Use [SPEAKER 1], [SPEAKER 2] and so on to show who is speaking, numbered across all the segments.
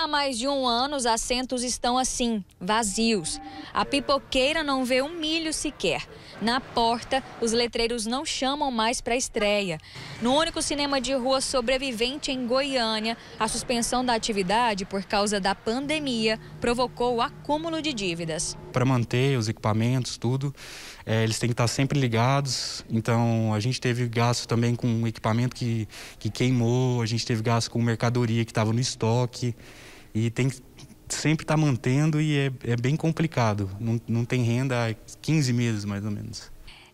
[SPEAKER 1] Há mais de um ano, os assentos estão assim, vazios. A pipoqueira não vê um milho sequer. Na porta, os letreiros não chamam mais para estreia. No único cinema de rua sobrevivente em Goiânia, a suspensão da atividade por causa da pandemia provocou o acúmulo de dívidas.
[SPEAKER 2] Para manter os equipamentos, tudo, é, eles têm que estar sempre ligados. Então, a gente teve gasto também com equipamento que, que queimou, a gente teve gasto com mercadoria que estava no estoque e tem que sempre estar tá mantendo e é, é bem complicado. Não, não tem renda há 15 meses, mais ou menos.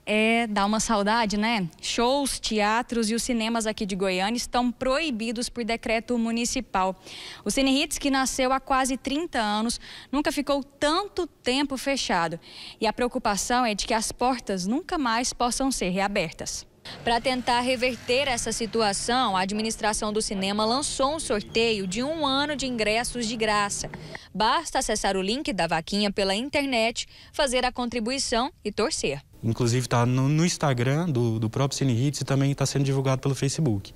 [SPEAKER 1] É, dá uma saudade, né? Shows, teatros e os cinemas aqui de Goiânia estão proibidos por decreto municipal. O Cine Hits, que nasceu há quase 30 anos, nunca ficou tanto tempo fechado. E a preocupação é de que as portas nunca mais possam ser reabertas. Para tentar reverter essa situação, a administração do cinema lançou um sorteio de um ano de ingressos de graça. Basta acessar o link da vaquinha pela internet, fazer a contribuição e torcer.
[SPEAKER 2] Inclusive está no, no, Instagram do, do próprio Cine Hits e também está sendo divulgado pelo Facebook.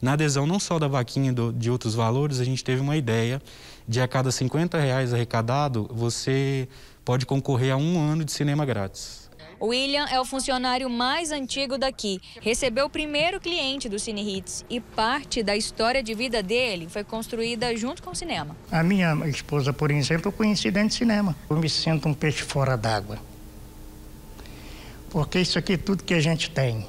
[SPEAKER 2] Na adesão não só da vaquinha do, de outros valores, a gente teve uma ideia de a cada 50 reais arrecadado, você pode concorrer a um ano de cinema grátis.
[SPEAKER 1] William é o funcionário mais antigo daqui. Recebeu o primeiro cliente do Cine Hits e parte da história de vida dele foi construída junto com o cinema.
[SPEAKER 3] A minha esposa, por exemplo, eu conheci dentro de cinema. Eu me sinto um peixe fora d'água. Porque isso aqui é tudo que a gente tem.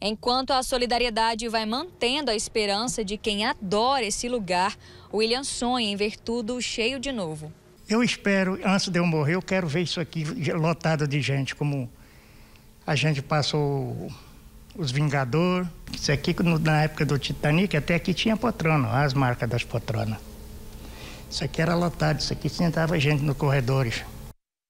[SPEAKER 1] Enquanto a solidariedade vai mantendo a esperança de quem adora esse lugar, William sonha em ver tudo cheio de novo.
[SPEAKER 3] Eu espero, antes de eu morrer, eu quero ver isso aqui lotado de gente, como a gente passou os Vingador. Isso aqui na época do Titanic, até aqui tinha potrona, as marcas das potronas Isso aqui era lotado, isso aqui sentava gente nos corredores.